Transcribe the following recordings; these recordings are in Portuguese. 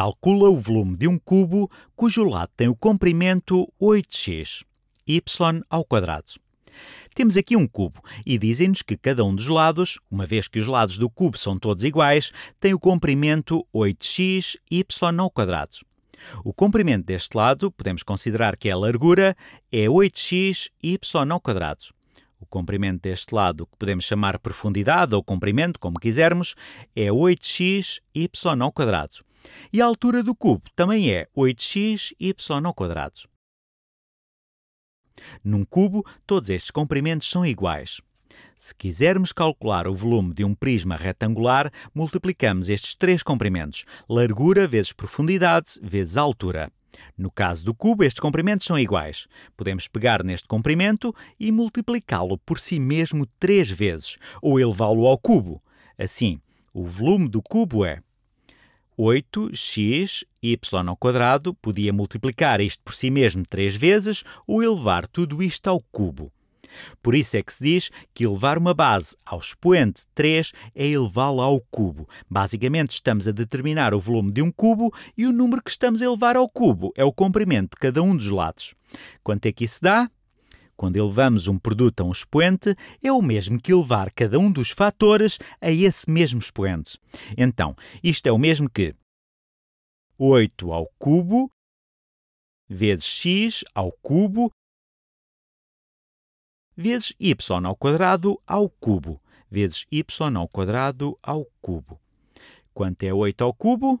Calcula o volume de um cubo cujo lado tem o comprimento 8x, y ao quadrado. Temos aqui um cubo e dizem-nos que cada um dos lados, uma vez que os lados do cubo são todos iguais, tem o comprimento 8x, y ao quadrado. O comprimento deste lado, podemos considerar que é a largura, é 8x, y ao quadrado. O comprimento deste lado, que podemos chamar profundidade ou comprimento, como quisermos, é 8x, y ao quadrado. E a altura do cubo também é 8xy ao quadrado. Num cubo, todos estes comprimentos são iguais. Se quisermos calcular o volume de um prisma retangular, multiplicamos estes três comprimentos, largura vezes profundidade vezes altura. No caso do cubo, estes comprimentos são iguais. Podemos pegar neste comprimento e multiplicá-lo por si mesmo três vezes, ou elevá-lo ao cubo. Assim, o volume do cubo é 8xy podia multiplicar isto por si mesmo três vezes ou elevar tudo isto ao cubo. Por isso é que se diz que elevar uma base ao expoente 3 é elevá-la ao cubo. Basicamente, estamos a determinar o volume de um cubo e o número que estamos a elevar ao cubo é o comprimento de cada um dos lados. Quanto é que isso dá? Quando elevamos um produto a um expoente, é o mesmo que elevar cada um dos fatores a esse mesmo expoente. Então, isto é o mesmo que 8 ao cubo vezes x ao cubo vezes y ao quadrado ao cubo vezes y ao quadrado ao cubo. Quanto é 8 ao cubo?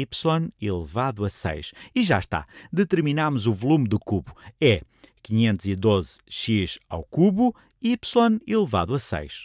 y elevado a 6. E já está. Determinamos o volume do cubo. É 512x ao cubo y elevado a 6.